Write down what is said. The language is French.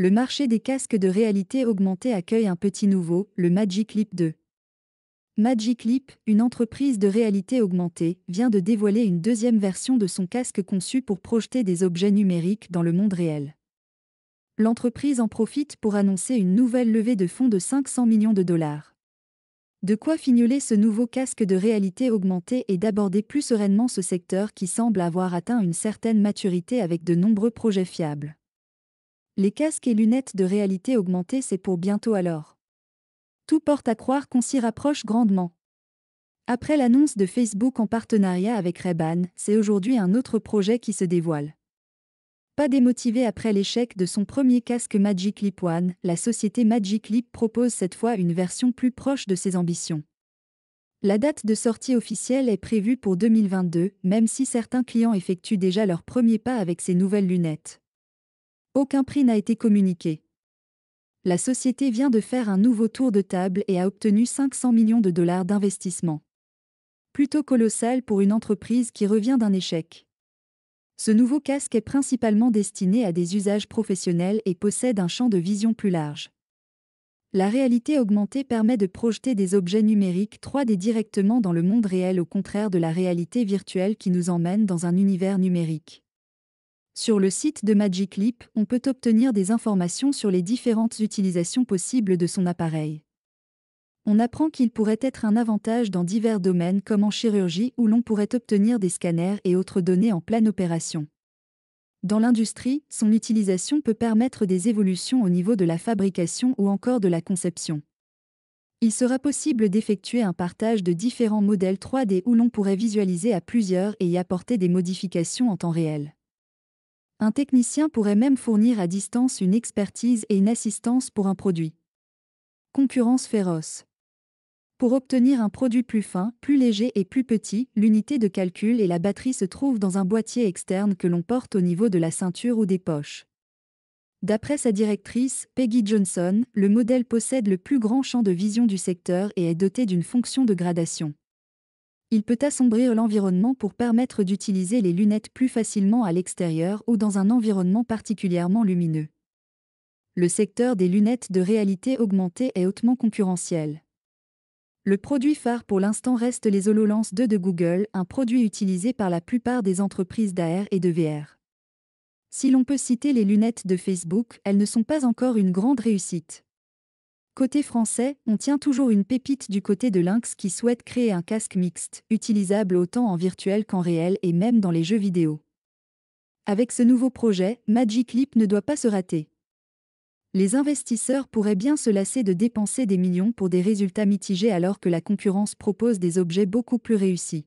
Le marché des casques de réalité augmentée accueille un petit nouveau, le Magic Leap 2. Magic Leap, une entreprise de réalité augmentée, vient de dévoiler une deuxième version de son casque conçu pour projeter des objets numériques dans le monde réel. L'entreprise en profite pour annoncer une nouvelle levée de fonds de 500 millions de dollars. De quoi fignoler ce nouveau casque de réalité augmentée et d'aborder plus sereinement ce secteur qui semble avoir atteint une certaine maturité avec de nombreux projets fiables. Les casques et lunettes de réalité augmentée, c'est pour bientôt alors. Tout porte à croire qu'on s'y rapproche grandement. Après l'annonce de Facebook en partenariat avec Ray-Ban, c'est aujourd'hui un autre projet qui se dévoile. Pas démotivé après l'échec de son premier casque Magic Leap One, la société Magic Leap propose cette fois une version plus proche de ses ambitions. La date de sortie officielle est prévue pour 2022, même si certains clients effectuent déjà leur premier pas avec ces nouvelles lunettes. Aucun prix n'a été communiqué. La société vient de faire un nouveau tour de table et a obtenu 500 millions de dollars d'investissement. Plutôt colossal pour une entreprise qui revient d'un échec. Ce nouveau casque est principalement destiné à des usages professionnels et possède un champ de vision plus large. La réalité augmentée permet de projeter des objets numériques 3D directement dans le monde réel au contraire de la réalité virtuelle qui nous emmène dans un univers numérique. Sur le site de Magic Leap, on peut obtenir des informations sur les différentes utilisations possibles de son appareil. On apprend qu'il pourrait être un avantage dans divers domaines comme en chirurgie où l'on pourrait obtenir des scanners et autres données en pleine opération. Dans l'industrie, son utilisation peut permettre des évolutions au niveau de la fabrication ou encore de la conception. Il sera possible d'effectuer un partage de différents modèles 3D où l'on pourrait visualiser à plusieurs et y apporter des modifications en temps réel. Un technicien pourrait même fournir à distance une expertise et une assistance pour un produit. Concurrence féroce. Pour obtenir un produit plus fin, plus léger et plus petit, l'unité de calcul et la batterie se trouvent dans un boîtier externe que l'on porte au niveau de la ceinture ou des poches. D'après sa directrice, Peggy Johnson, le modèle possède le plus grand champ de vision du secteur et est doté d'une fonction de gradation il peut assombrir l'environnement pour permettre d'utiliser les lunettes plus facilement à l'extérieur ou dans un environnement particulièrement lumineux. Le secteur des lunettes de réalité augmentée est hautement concurrentiel. Le produit phare pour l'instant reste les HoloLens 2 de Google, un produit utilisé par la plupart des entreprises d'AR et de VR. Si l'on peut citer les lunettes de Facebook, elles ne sont pas encore une grande réussite. Côté français, on tient toujours une pépite du côté de Lynx qui souhaite créer un casque mixte, utilisable autant en virtuel qu'en réel et même dans les jeux vidéo. Avec ce nouveau projet, Magic Leap ne doit pas se rater. Les investisseurs pourraient bien se lasser de dépenser des millions pour des résultats mitigés alors que la concurrence propose des objets beaucoup plus réussis.